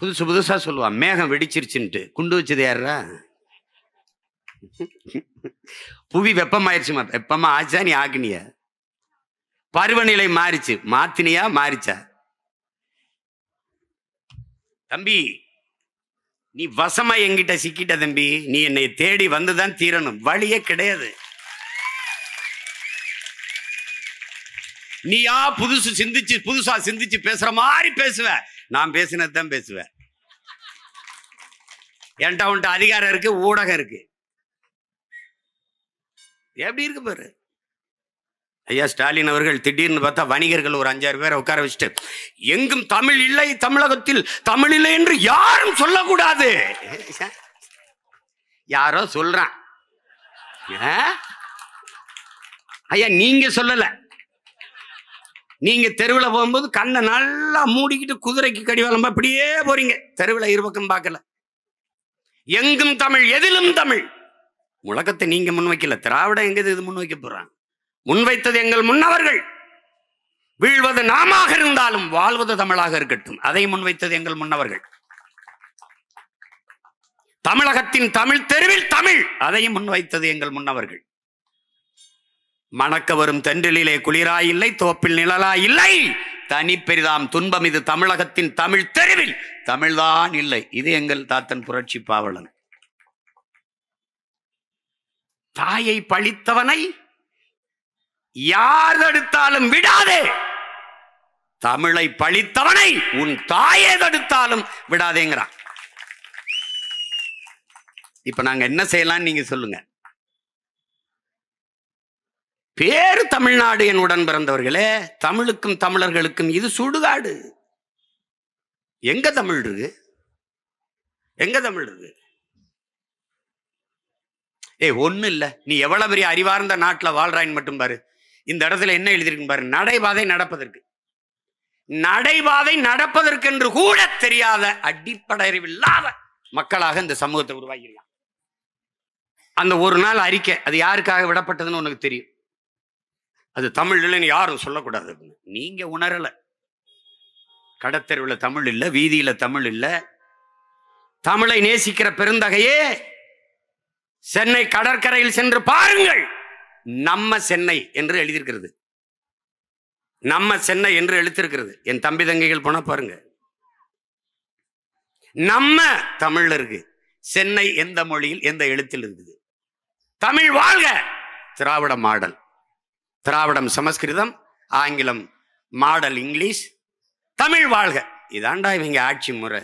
புதுசு புதுசாக சொல்லுவான் மேகம் வெடிச்சிருச்சுன்ட்டு குண்டு வச்சது யாரா புவி வெப்பமாயிருச்சுமா வெப்பமா ஆச்சா நீ ஆக்கினிய பருவநிலை மாறிச்சு மாத்தினியா மாறிச்சா தம்பி நீ வசமா எங்கிட்ட சிக்கிட்ட தம்பி நீ என்னை தேடி வந்துதான் தீரணும் வழியே கிடையாது நீயா புதுசு சிந்திச்சு புதுசா சிந்திச்சு பேசுற மாதிரி பேசுவ நான் பேசினது தான் பேசுவேன் என்கிட்ட உன்ட்ட அதிகாரம் இருக்கு ஊடகம் இருக்கு எப்படி இருக்கு பாரு ஐயா ஸ்டாலின் அவர்கள் திடீர்னு பார்த்தா வணிகர்கள் ஒரு அஞ்சாறு பேரை உட்கார வச்சுட்டு எங்கும் தமிழ் இல்லை தமிழகத்தில் தமிழ் இல்லை என்று யாரும் சொல்லக்கூடாது யாரோ சொல்றான் ஐயா நீங்க சொல்லலை நீங்க தெருவில் போகும்போது கண்ணை நல்லா மூடிக்கிட்டு குதிரைக்கு கடிவாளம் அப்படியே போறீங்க தெருவில் இருபக்கம் பார்க்கல எங்கும் தமிழ் எதிலும் தமிழ் உலகத்தை நீங்க முன்வைக்கல திராவிட எங்க இது முன்வைக்க போறாங்க முன்வைத்தது எங்கள் முன்னவர்கள் வீழ்வது நாமாக இருந்தாலும் வாழ்வது தமிழாக இருக்கட்டும் அதை முன்வைத்தது எங்கள் முன்னவர்கள் தமிழகத்தின் தமிழ் தெருவில் தமிழ் அதையும் முன்வைத்தது எங்கள் முன்னவர்கள் மணக்க வரும் தென்றலிலே குளிராயில்லை தோப்பில் நிழலாயில்லை தனி பெரிதாம் துன்பம் இது தமிழகத்தின் தமிழ் தெருவில் தமிழ்தான் இல்லை இது எங்கள் தாத்தன் புரட்சி பாவலன் தாயை பழித்தவனை யார் தடுத்தாலும் விடாதே தமிழை பழித்தவனை உன் தாயை தடுத்தாலும் விடாதேங்கிறான் இப்ப நாங்க என்ன செய்யலாம் நீங்க சொல்லுங்க பேரு தமிழ்நாடு என் உடன் பிறந்தவர்களே தமிழுக்கும் தமிழர்களுக்கும் இது சுடுகாடு எங்க தமிழ் இருக்கு எங்க தமிழ் இருக்கு ஏ ஒன்றும் இல்லை நீ எவ்வளவு பெரிய அறிவார்ந்த நாட்டில் வாழ்றாயின்னு மட்டும் பாரு இந்த இடத்துல என்ன எழுதியிருக்கு பாரு நடைபாதை நடப்பதற்கு நடைபாதை நடப்பதற்கு என்று கூட தெரியாத அடிப்படை அறிவில்லாத மக்களாக இந்த சமூகத்தை உருவாக்கிருக்கான் அந்த ஒரு நாள் அறிக்கை அது யாருக்காக விடப்பட்டதுன்னு உனக்கு தெரியும் அது தமிழ் இல்லைன்னு யாரும் சொல்லக்கூடாது நீங்க உணரலை கடத்தெருவில் தமிழ் இல்லை வீதியில் தமிழ் இல்லை தமிழை நேசிக்கிற பெருந்தகையே சென்னை கடற்கரையில் சென்று பாருங்கள் நம்ம சென்னை என்று எழுதியிருக்கிறது நம்ம சென்னை என்று எழுத்திருக்கிறது என் தம்பி தங்கைகள் போனா பாருங்க நம்ம தமிழ்ல இருக்கு சென்னை எந்த மொழியில் எந்த எழுத்தில் இருக்குது தமிழ் வாழ்க திராவிட மாடல் திராவிடம் சமஸ்கிருதம் ஆங்கிலம் மாடல் இங்கிலீஷ் தமிழ் வாழ்க இதாண்டா இவங்க ஆட்சி முறை